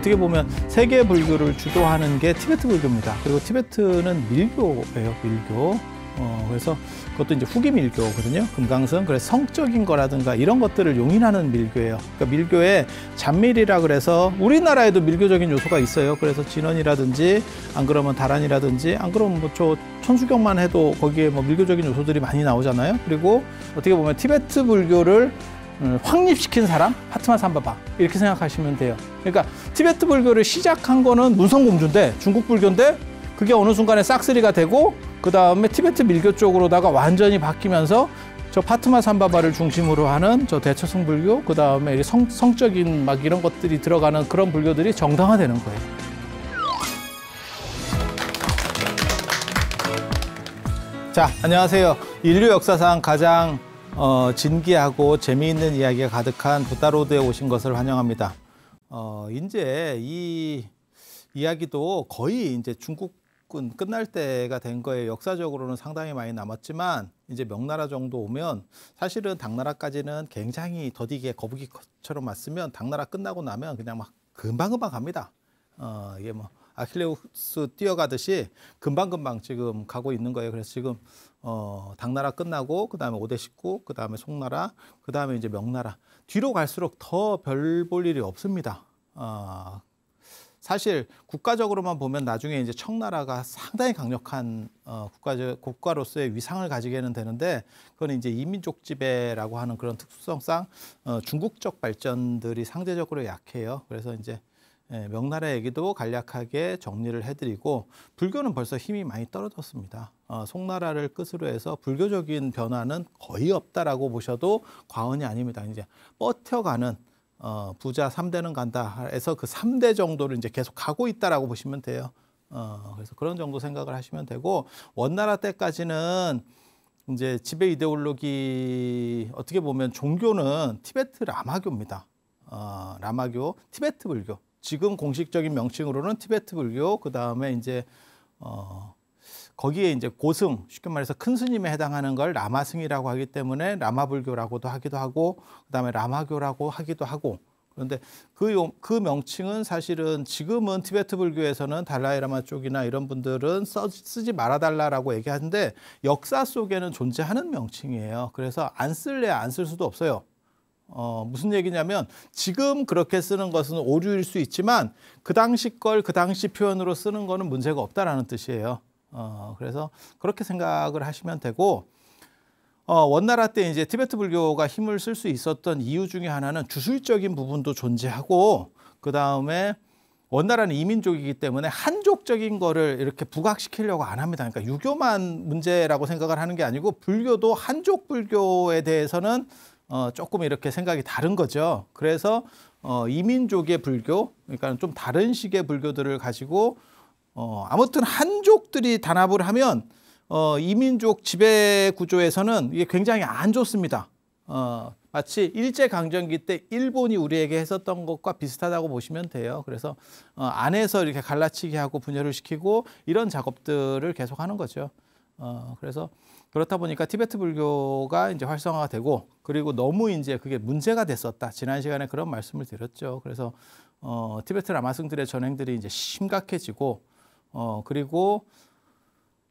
어떻게 보면 세계 불교를 주도하는 게 티베트 불교입니다. 그리고 티베트는 밀교예요, 밀교. 어, 그래서 그것도 이제 후기 밀교거든요. 금강성. 그래서 성적인 거라든가 이런 것들을 용인하는 밀교예요. 그러니까 밀교에 잔밀이라 그래서 우리나라에도 밀교적인 요소가 있어요. 그래서 진원이라든지 안 그러면 다란이라든지 안 그러면 뭐 저 천수경만 해도 거기에 뭐 밀교적인 요소들이 많이 나오잖아요. 그리고 어떻게 보면 티베트 불교를 어, 확립시킨 사람 파트만 삼바바 이렇게 생각하시면 돼요. 그러니까 티베트 불교를 시작한 거는 문성공주인데 중국 불교인데 그게 어느 순간에 싹쓸이가 되고 그 다음에 티베트 밀교 쪽으로다가 완전히 바뀌면서 저 파트마 삼바바를 중심으로 하는 저 대처승 불교 그 다음에 성, 성적인 막 이런 것들이 들어가는 그런 불교들이 정당화되는 거예요. 자 안녕하세요. 인류 역사상 가장 어, 진기하고 재미있는 이야기가 가득한 부다로드에 오신 것을 환영합니다. 어, 이제 이 이야기도 거의 이제 중국군 끝날 때가 된 거예요. 역사적으로는 상당히 많이 남았지만 이제 명나라 정도 오면 사실은 당나라까지는 굉장히 더디게 거북이처럼 왔으면 당나라 끝나고 나면 그냥 막 금방금방 갑니다. 어, 이게 뭐 아킬레우스 뛰어가듯이 금방금방 지금 가고 있는 거예요. 그래서 지금 어, 당나라 끝나고 그다음에 오대식구, 그다음에 송나라, 그다음에 이제 명나라. 뒤로 갈수록 더 별 볼 일이 없습니다. 어, 사실 국가적으로만 보면 나중에 이제 청나라가 상당히 강력한 어, 국가 국가로서의 위상을 가지게는 되는데 그건 이제 이민족 지배라고 하는 그런 특수성상 어, 중국적 발전들이 상대적으로 약해요. 그래서 이제 예, 명나라 얘기도 간략하게 정리를 해드리고 불교는 벌써 힘이 많이 떨어졌습니다. 어, 송나라를 끝으로 해서 불교적인 변화는 거의 없다라고 보셔도 과언이 아닙니다. 이제 버텨가는 어, 부자 3대는 간다 해서 그 3대 정도를 이제 계속 가고 있다라고 보시면 돼요. 어, 그래서 그런 정도 생각을 하시면 되고 원나라 때까지는 이제 지배 이데올로기 어떻게 보면 종교는 티베트 라마교입니다. 어, 라마교, 티베트 불교 지금 공식적인 명칭으로는 티베트 불교 그 다음에 이제 어 거기에 이제 고승 쉽게 말해서 큰 스님에 해당하는 걸 라마승이라고 하기 때문에 라마불교라고도 하기도 하고 그 다음에 라마교라고 하기도 하고 그런데 그, 그 명칭은 사실은 지금은 티베트 불교에서는 달라이라마 쪽이나 이런 분들은 써, 쓰지 말아달라라고 얘기하는데 역사 속에는 존재하는 명칭이에요. 그래서 안 쓸래야 안쓸 수도 없어요. 어, 무슨 얘기냐면 지금 그렇게 쓰는 것은 오류일 수 있지만 그 당시 걸 그 당시 표현으로 쓰는 거는 문제가 없다라는 뜻이에요. 어, 그래서 그렇게 생각을 하시면 되고 어, 원나라 때 이제 티베트 불교가 힘을 쓸 수 있었던 이유 중에 하나는 주술적인 부분도 존재하고 그 다음에 원나라는 이민족이기 때문에 한족적인 거를 이렇게 부각시키려고 안 합니다. 그러니까 유교만 문제라고 생각을 하는 게 아니고 불교도 한족 불교에 대해서는 어, 조금 이렇게 생각이 다른 거죠. 그래서 어, 이민족의 불교, 그러니까 좀 다른 식의 불교들을 가지고 어, 아무튼 한족들이 단합을 하면 어, 이민족 지배 구조에서는 이게 굉장히 안 좋습니다. 어, 마치 일제 강점기 때 일본이 우리에게 했었던 것과 비슷하다고 보시면 돼요. 그래서 어, 안에서 이렇게 갈라치기 하고 분열을 시키고 이런 작업들을 계속하는 거죠. 어, 그래서 그렇다 보니까 티베트 불교가 이제 활성화되고 가 그리고 너무 이제 그게 문제가 됐었다. 지난 시간에 그런 말씀을 드렸죠. 그래서 어, 티베트 라마승들의 전횡들이 이제 심각해지고 어, 그리고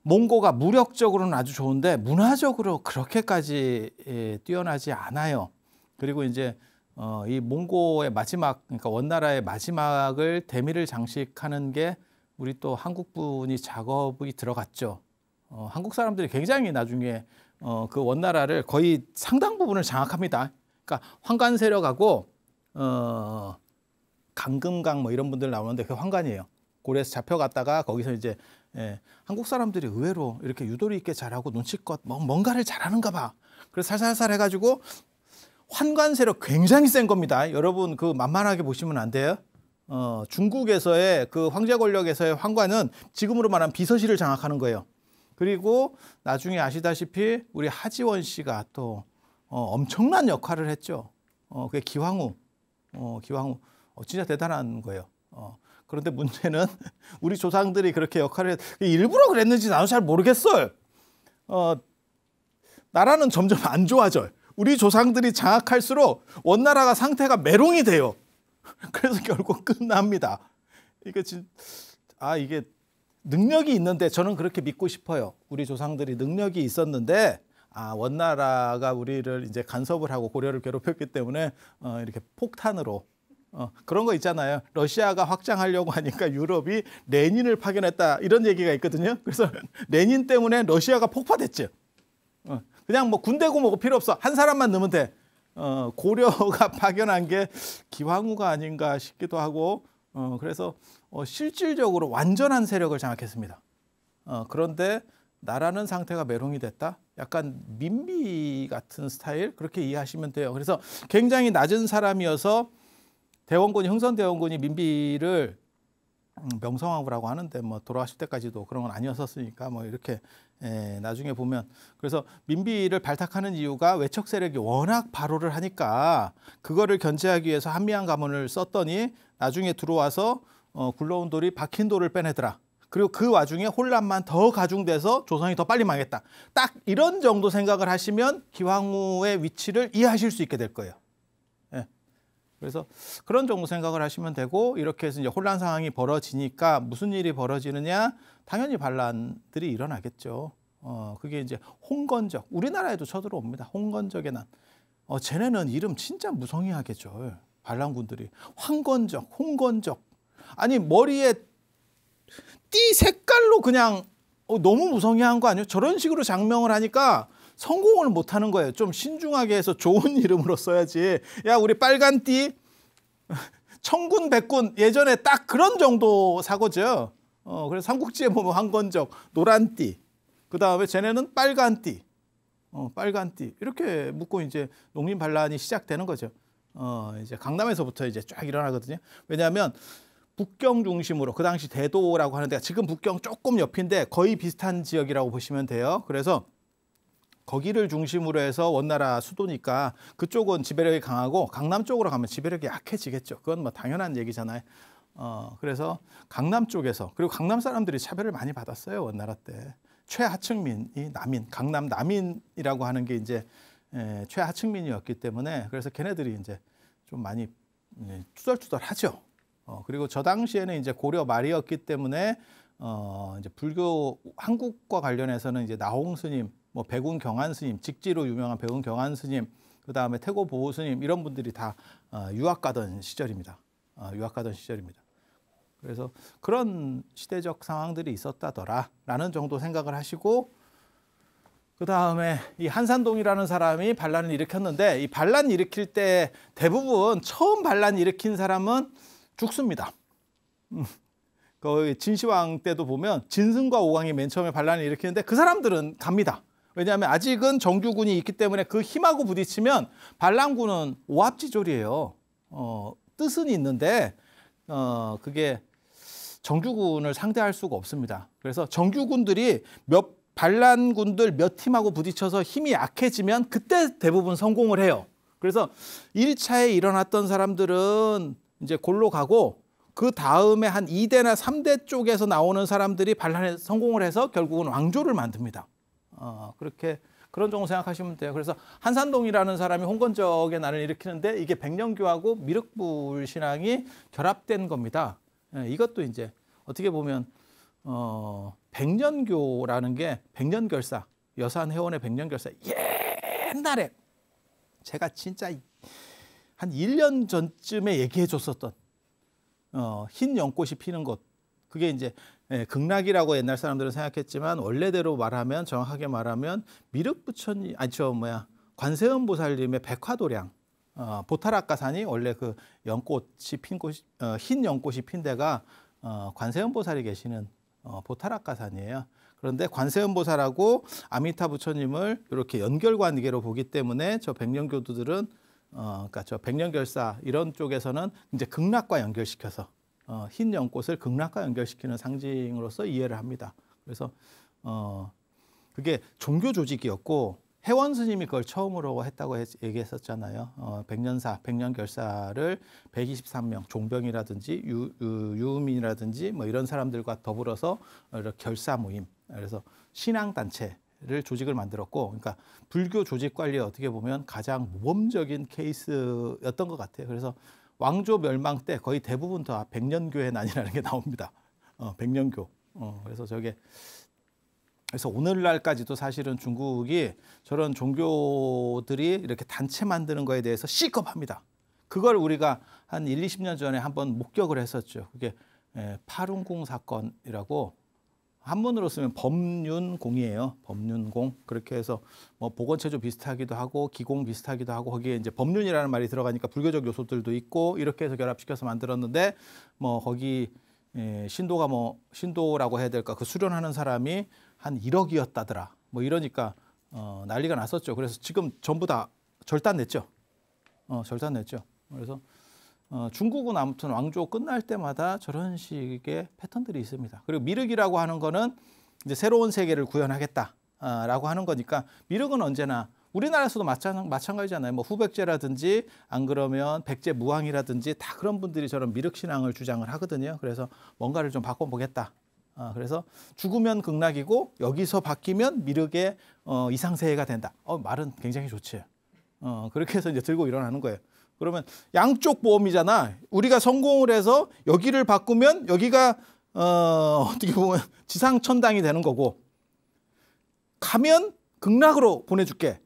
몽고가 무력적으로는 아주 좋은데 문화적으로 그렇게까지 예, 뛰어나지 않아요. 그리고 이제 어, 이 몽고의 마지막 그러니까 원나라의 마지막을 대미를 장식하는 게 우리 또 한국분이 작업이 들어갔죠. 어, 한국 사람들이 굉장히 나중에 어, 그 원나라를 거의 상당 부분을 장악합니다. 그러니까 환관 세력하고 어, 강금강 뭐 이런 분들 나오는데 그 환관이에요. 고려에서 잡혀갔다가 거기서 이제 예, 한국 사람들이 의외로 이렇게 유도리 있게 잘하고 눈치껏 뭐, 뭔가를 잘하는가 봐. 그래서 살살살 해가지고 환관 세력 굉장히 센 겁니다. 여러분 그 만만하게 보시면 안 돼요. 어, 중국에서의 그 황제 권력에서의 환관은 지금으로 말하면 비서실을 장악하는 거예요. 그리고 나중에 아시다시피 우리 하지원 씨가 또 어, 엄청난 역할을 했죠. 어, 그게 기황후. 어, 기황후. 어, 진짜 대단한 거예요. 어. 그런데 문제는 우리 조상들이 그렇게 역할을 했... 일부러 그랬는지 나도 잘 모르겠어요. 어, 나라는 점점 안 좋아져요. 우리 조상들이 장악할수록 원나라가 상태가 메롱이 돼요. 그래서 결국 끝납니다. 이게 진, 아 이게 능력이 있는데 저는 그렇게 믿고 싶어요. 우리 조상들이 능력이 있었는데 아, 원나라가 우리를 이제 간섭을 하고 고려를 괴롭혔기 때문에 어, 이렇게 폭탄으로 어, 그런 거 있잖아요. 러시아가 확장하려고 하니까 유럽이 레닌을 파견했다 이런 얘기가 있거든요. 그래서 레닌 때문에 러시아가 폭파됐죠. 어, 그냥 뭐 군대고 뭐고 필요 없어 한 사람만 넣으면 돼. 어, 고려가 파견한 게 기왕후가 아닌가 싶기도 하고 어, 그래서 어, 실질적으로 완전한 세력을 장악했습니다. 어, 그런데 나라는 상태가 메롱이 됐다. 약간 민비 같은 스타일 그렇게 이해하시면 돼요. 그래서 굉장히 낮은 사람이어서 대원군이 흥선 대원군이 민비를 음, 명성황후라고 하는데 뭐 돌아가실 때까지도 그런 건 아니었었으니까 뭐 이렇게 에, 예, 나중에 보면 그래서 민비를 발탁하는 이유가 외척 세력이 워낙 발호를 하니까 그거를 견제하기 위해서 한미양 가문을 썼더니 나중에 들어와서 어, 굴러온 돌이 박힌 돌을 빼내더라. 그리고 그 와중에 혼란만 더 가중돼서 조선이 더 빨리 망했다. 딱 이런 정도 생각을 하시면 기왕후의 위치를 이해하실 수 있게 될 거예요. 예. 그래서 그런 정도 생각을 하시면 되고 이렇게 해서 이제 혼란 상황이 벌어지니까 무슨 일이 벌어지느냐? 당연히 반란들이 일어나겠죠. 어, 그게 이제 홍건적 우리나라에도 쳐들어옵니다. 홍건적에 난. 어, 쟤네는 이름 진짜 무성의하게 죠 반란군들이 황건적, 홍건적 아니 머리에 띠 색깔로 그냥 어, 너무 무성의한 거 아니에요? 저런 식으로 장명을 하니까 성공을 못 하는 거예요. 좀 신중하게 해서 좋은 이름으로 써야지. 야, 우리 빨간 띠, 청군, 백군, 예전에 딱 그런 정도 사고죠. 어, 그래서 삼국지에 보면 황건적, 노란 띠, 그 다음에 쟤네는 빨간 띠, 어, 빨간 띠. 이렇게 묻고 이제 농민 반란이 시작되는 거죠. 어, 이제 강남에서부터 이제 쫙 일어나거든요. 왜냐하면 북경 중심으로 그 당시 대도라고 하는 데가 지금 북경 조금 옆인데 거의 비슷한 지역이라고 보시면 돼요. 그래서 거기를 중심으로 해서 원나라 수도니까 그쪽은 지배력이 강하고 강남 쪽으로 가면 지배력이 약해지겠죠. 그건 뭐 당연한 얘기잖아요. 어, 그래서 강남 쪽에서 그리고 강남 사람들이 차별을 많이 받았어요. 원나라 때 최하층민이 남인, 강남 남인이라고 하는 게 이제 예, 최하층민이었기 때문에 그래서 걔네들이 이제 좀 많이 추제덜투덜하죠 예, 어, 그리고 저 당시에는 이제 고려 말이었기 때문에 어, 이제 불교 한국과 관련해서는 이제 나홍 스님, 뭐 백운 경안 스님, 직지로 유명한 백운 경안 스님, 그 다음에 태고 보호 스님 이런 분들이 다 어, 유학 가던 시절입니다. 어, 유학 가던 시절입니다. 그래서 그런 시대적 상황들이 있었다더라라는 정도 생각을 하시고 그 다음에 이 한산동이라는 사람이 반란을 일으켰는데 이 반란 일으킬 때 대부분 처음 반란 일으킨 사람은 죽습니다. 음. 거의 진시황 때도 보면 진승과 오광이 맨 처음에 반란을 일으키는데 그 사람들은 갑니다. 왜냐하면 아직은 정규군이 있기 때문에 그 힘하고 부딪히면 반란군은 오합지졸이에요. 어, 뜻은 있는데 어, 그게 정규군을 상대할 수가 없습니다. 그래서 정규군들이 몇 반란군들 몇 팀하고 부딪혀서 힘이 약해지면 그때 대부분 성공을 해요. 그래서 1차에 일어났던 사람들은 이제 골로 가고 그 다음에 한2대나3대 쪽에서 나오는 사람들이 반란에 성공을 해서 결국은 왕조를 만듭니다. 어, 그렇게 그런 정도 생각하시면 돼요. 그래서 한산동이라는 사람이 홍건적의 난을 일으키는데 이게 백년교하고 미륵불 신앙이 결합된 겁니다. 예, 이것도 이제 어떻게 보면 어, 백년교라는 게 백년결사 여산 회원의 백년결사 옛날에 제가 진짜 한 1년 전쯤에 얘기해 줬었던 어, 흰 연꽃이 피는 곳 그게 이제 예, 극락이라고 옛날 사람들은 생각했지만 원래대로 말하면 정확하게 말하면 미륵부처님 아니 저 뭐야 관세음보살님의 백화도량 어, 보타락가산이 원래 그 연꽃이 핀곳 어, 흰 연꽃이 핀 데가 어, 관세음보살이 계시는 어, 보타락가산이에요. 그런데 관세음보살하고 아미타 부처님을 이렇게 연결관계로 보기 때문에 저 백년교도들은 어, 그러니까 저 백년결사 이런 쪽에서는 이제 극락과 연결시켜서 어, 흰 연꽃을 극락과 연결시키는 상징으로서 이해를 합니다. 그래서 어, 그게 종교 조직이었고 해원 스님이 그걸 처음으로 했다고 얘기했었잖아요. 어, 백년사, 백년결사를 123명 종병이라든지 유, 유 민이라든지뭐 이런 사람들과 더불어서 결사 모임, 그래서 신앙 단체. 를 조직을 만들었고, 그러니까 불교 조직 관리 어떻게 보면 가장 모범적인 케이스였던 것 같아요. 그래서 왕조 멸망 때 거의 대부분 다 백년교회 난이라는 게 나옵니다. 어, 백년교. 어, 그래서 저게 그래서 오늘날까지도 사실은 중국이 저런 종교들이 이렇게 단체 만드는 거에 대해서 시겁합니다. 그걸 우리가 한 1, 20년 전에 한번 목격을 했었죠. 그게 파룬궁 예, 사건이라고 한문으로 쓰면 법륜공이에요. 법륜공. 그렇게 해서 뭐 보건체조 비슷하기도 하고 기공 비슷하기도 하고 거기에 이제 법륜이라는 말이 들어가니까 불교적 요소들도 있고 이렇게 해서 결합시켜서 만들었는데 뭐 거기 예, 신도가 뭐 신도라고 해야 될까 그 수련하는 사람이 한 1억이었다더라. 뭐 이러니까 어, 난리가 났었죠. 그래서 지금 전부 다 절단냈죠. 어, 절단냈죠. 그래서 어, 중국은 아무튼 왕조 끝날 때마다 저런 식의 패턴들이 있습니다. 그리고 미륵이라고 하는 거는 이제 새로운 세계를 구현하겠다라고 하는 거니까 미륵은 언제나 우리나라에서도 마찬, 가지잖아요뭐 후백제라든지 안 그러면 백제 무왕이라든지 다 그런 분들이 저런 미륵 신앙을 주장을 하거든요. 그래서 뭔가를 좀 바꿔보겠다. 어, 그래서 죽으면 극락이고 여기서 바뀌면 미륵의 어, 이상세해가 된다. 어, 말은 굉장히 좋지. 어, 그렇게 해서 이제 들고 일어나는 거예요. 그러면 양쪽 보험이잖아. 우리가 성공을 해서 여기를 바꾸면 여기가 어, 어떻게 보면 지상천당이 되는 거고 가면 극락으로 보내줄게.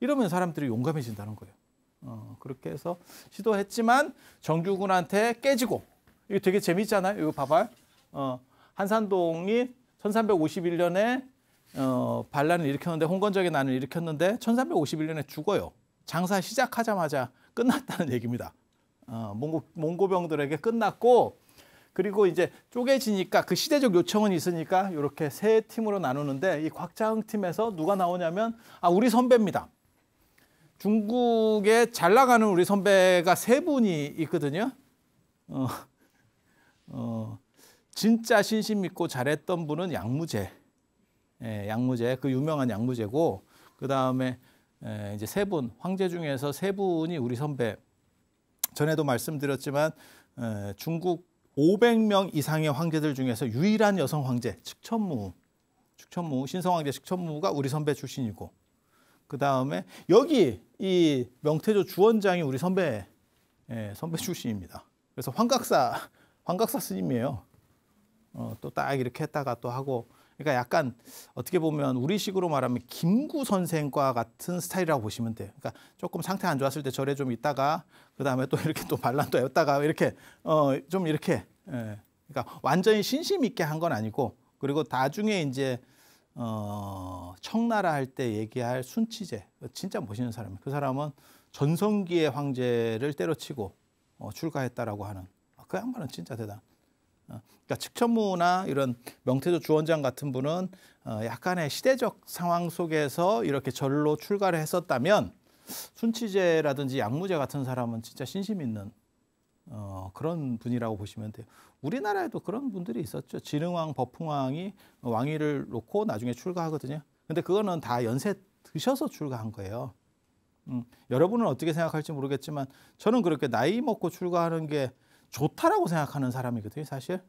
이러면 사람들이 용감해진다는 거예요. 어, 그렇게 해서 시도했지만 정규군한테 깨지고 이거 되게 재밌잖아요. 이거 봐봐요. 어, 한산동이 1351년에 어, 반란을 일으켰는데 홍건적의 난을 일으켰는데 1351년에 죽어요. 장사 시작하자마자 끝났다는 얘기입니다. 어, 몽고, 몽고병들에게 끝났고 그리고 이제 쪼개지니까 그 시대적 요청은 있으니까 이렇게 세 팀으로 나누는데 이 곽자흥 팀에서 누가 나오냐면 아 우리 선배입니다. 중국에 잘 나가는 우리 선배가 세 분이 있거든요. 어, 어, 진짜 신심 믿고 잘했던 분은 양무제, 예, 양무제 그 유명한 양무제고 그 다음에 예, 이제 세분 황제 중에서 세 분이 우리 선배. 전에도 말씀드렸지만 에, 예, 중국 500명 이상의 황제들 중에서 유일한 여성 황제 측천무, 측천무 신성황제 측천무가 우리 선배 출신이고 그 다음에 여기 이 명태조 주원장이 우리 선배 예, 선배 출신입니다. 그래서 황각사 황각사 스님이에요. 어, 또딱 이렇게 했다가 또 하고 그러니까 약간 어떻게 보면 우리식으로 말하면 김구 선생과 같은 스타일이라고 보시면 돼요. 그러니까 조금 상태 안 좋았을 때 절에 좀 있다가 그 다음에 또 이렇게 또 반란도 했다가 이렇게 어, 좀 이렇게 예. 그러니까 완전히 신심 있게 한 건 아니고 그리고 나중에 이제 어, 청나라 할 때 얘기할 순치제 진짜 멋있는 사람이그 사람은 전성기의 황제를 때려치고 어, 출가했다라고 하는 아, 그 양반은 진짜 대단. 어, 그러니까 측천무나 이런 명태도 주원장 같은 분은 어, 약간의 시대적 상황 속에서 이렇게 절로 출가를 했었다면 순치제라든지 양무제 같은 사람은 진짜 신심 있는 어, 그런 분이라고 보시면 돼요. 우리나라에도 그런 분들이 있었죠. 진흥왕, 법흥왕이 왕위를 놓고 나중에 출가하거든요. 근데 그거는 다 연세 드셔서 출가한 거예요. 음, 여러분은 어떻게 생각할지 모르겠지만 저는 그렇게 나이 먹고 출가하는 게 좋다라고 생각하는 사람이거든요, 사실.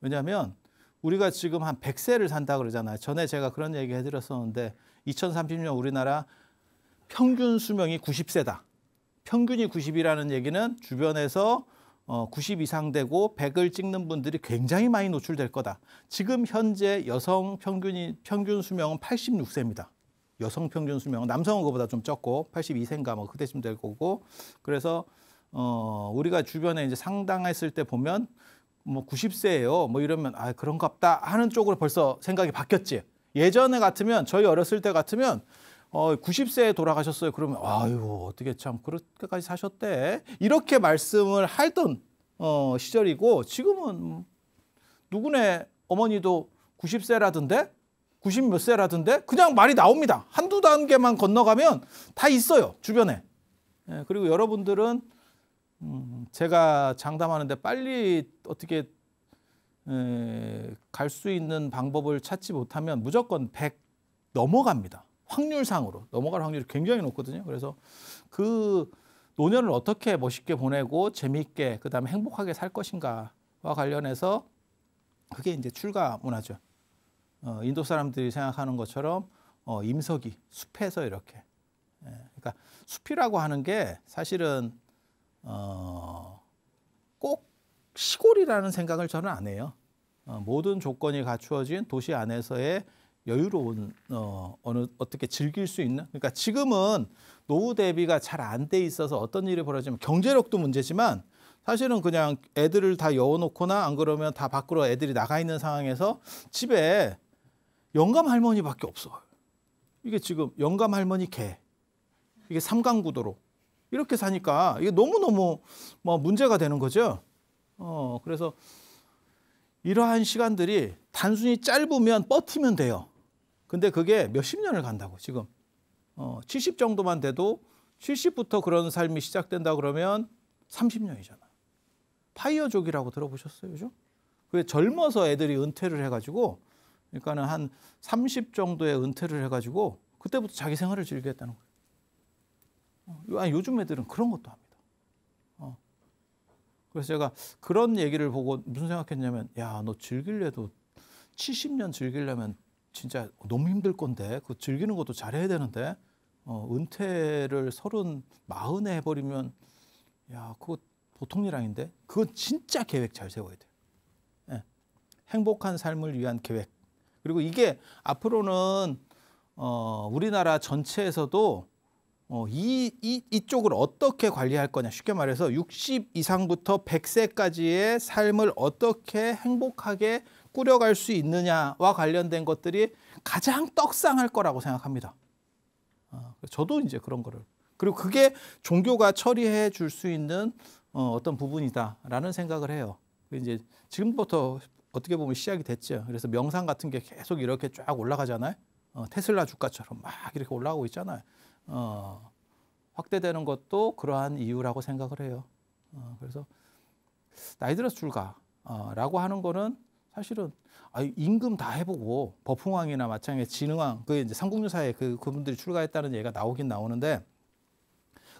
왜냐하면 우리가 지금 한 100세를 산다 그러잖아요. 전에 제가 그런 얘기 해드렸었는데 2030년 우리나라 평균 수명이 90세다. 평균이 90이라는 얘기는 주변에서 90 어, 이상 되고 100을 찍는 분들이 굉장히 많이 노출될 거다. 지금 현재 여성 평균이 평균 수명은 86세입니다. 여성 평균 수명은 남성은 그보다 좀 적고 82세인가 뭐 그때쯤 될 거고 그래서 어, 우리가 주변에 이제 상당했을 때 보면 뭐 90세예요. 뭐 이러면 아, 그런갑다 하는 쪽으로 벌써 생각이 바뀌었지. 예전에 같으면 저희 어렸을 때 같으면 어, 90세에 돌아가셨어요. 그러면 아유, 어떻게 참 그렇게까지 사셨대. 이렇게 말씀을 할던 어, 시절이고 지금은 뭐 누구네 어머니도 90세라던데 90몇 세라던데 그냥 말이 나옵니다. 한두 단계만 건너가면 다 있어요. 주변에. 예, 그리고 여러분들은 음, 제가 장담하는데 빨리 어떻게 갈 수 있는 방법을 찾지 못하면 무조건 100 넘어갑니다. 확률상으로 넘어갈 확률이 굉장히 높거든요. 그래서 그 노년을 어떻게 멋있게 보내고 재미있게 그다음에 행복하게 살 것인가와 관련해서 그게 이제 출가 문화죠. 어, 인도 사람들이 생각하는 것처럼 어, 임석이 숲에서 이렇게 예, 그러니까 숲이라고 하는 게 사실은 어, 꼭 시골이라는 생각을 저는 안 해요. 어, 모든 조건이 갖추어진 도시 안에서의 여유로운 어, 어느 어떻게 즐길 수 있는 그러니까 지금은 노후 대비가 잘 안 돼 있어서 어떤 일이 벌어지면 경제력도 문제지만 사실은 그냥 애들을 다 여워놓거나 안 그러면 다 밖으로 애들이 나가 있는 상황에서 집에 영감 할머니밖에 없어. 이게 지금 영감 할머니 개 이게 삼강구도로 이렇게 사니까 이게 너무너무 뭐 문제가 되는 거죠. 어, 그래서 이러한 시간들이 단순히 짧으면 버티면 돼요. 근데 그게 몇십 년을 간다고 지금. 어, 70 정도만 돼도 70부터 그런 삶이 시작된다 그러면 30년이잖아. 파이어족이라고 들어보셨어요, 그죠? 그 젊어서 애들이 은퇴를 해가지고, 그러니까는 한 30 정도의 은퇴를 해가지고 그때부터 자기 생활을 즐기겠다는 거예요. 아, 요즘 애들은 그런 것도 합니다. 어. 그래서 제가 그런 얘기를 보고 무슨 생각했냐면, 야, 너 즐길래도 70년 즐기려면 진짜 너무 힘들 건데, 그 즐기는 것도 잘해야 되는데, 어, 은퇴를 서른, 마흔에 해버리면, 야, 그거 보통 일 아닌데? 그건 진짜 계획 잘 세워야 돼. 예. 행복한 삶을 위한 계획. 그리고 이게 앞으로는 어, 우리나라 전체에서도 어, 이, 이, 이쪽을 어떻게 관리할 거냐. 쉽게 말해서 60 이상부터 100세까지의 삶을 어떻게 행복하게 꾸려갈 수 있느냐와 관련된 것들이 가장 떡상할 거라고 생각합니다. 어, 저도 이제 그런 거를. 그리고 그게 종교가 처리해 줄 수 있는 어, 어떤 부분이다라는 생각을 해요. 이제 지금부터 어떻게 보면 시작이 됐죠. 그래서 명상 같은 게 계속 이렇게 쫙 올라가잖아요. 어, 테슬라 주가처럼 막 이렇게 올라가고 있잖아요. 어, 확대되는 것도 그러한 이유라고 생각을 해요. 어, 그래서 나이 들어서 줄가라고 어, 하는 거는 사실은 아, 임금 다 해보고 버풍왕이나 마찬가지 진흥왕 그 이제 삼국유사에 그 그분들이 출가했다는 얘기가 나오긴 나오는데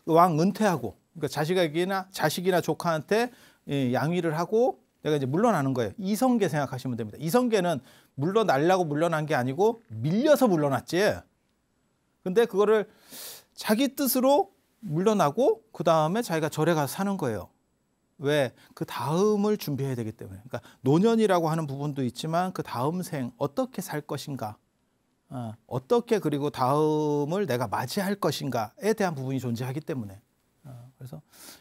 그 왕 은퇴하고 그러니까 자식에게나 자식이나 조카한테 양위를 하고 내가 이제 물러나는 거예요. 이성계 생각하시면 됩니다. 이성계는 물러날라고 물러난 게 아니고 밀려서 물러났지. 근데 그거를 자기 뜻으로 물러나고 그 다음에 자기가 절에 가서 사는 거예요. 왜? 그 다음을 준비해야 되기 때문에. 그러니까 노년이라고 하는 부분도 있지만 그 다음 생 어떻게 살 것인가. 어, 어떻게 그리고 다음을 내가 맞이할 것인가에 대한 부분이 존재하기 때문에. 어, 그래서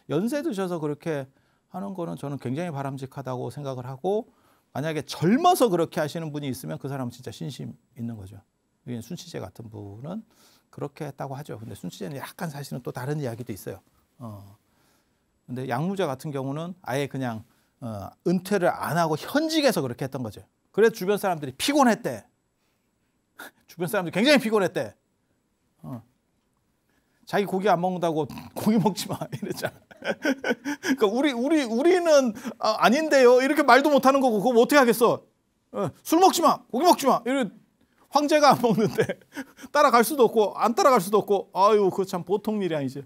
연세 드셔서 그렇게 하는 거는 저는 굉장히 바람직하다고 생각을 하고 만약에 젊어서 그렇게 하시는 분이 있으면 그 사람은 진짜 신심 있는 거죠. 이게 순치제 같은 부 분은 그렇게 했다고 하죠. 근데 순치제는 약간 사실은 또 다른 이야기도 있어요. 어. 근데 양무자 같은 경우는 아예 그냥 어, 은퇴를 안 하고 현직에서 그렇게 했던 거죠. 그래서 주변 사람들이 피곤했대. 주변 사람들이 굉장히 피곤했대. 어. 자기 고기 안 먹는다고 고기 먹지 마 이랬잖아. 그러니까 우리 우리 우리는 아, 닌데요 이렇게 말도 못 하는 거고 그거 뭐 어떻게 하겠어? 어, 술 먹지 마, 고기 먹지 마. 이런 황제가 안 먹는데 따라갈 수도 없고 안 따라갈 수도 없고 아유 그거 참 보통 일이 아니지.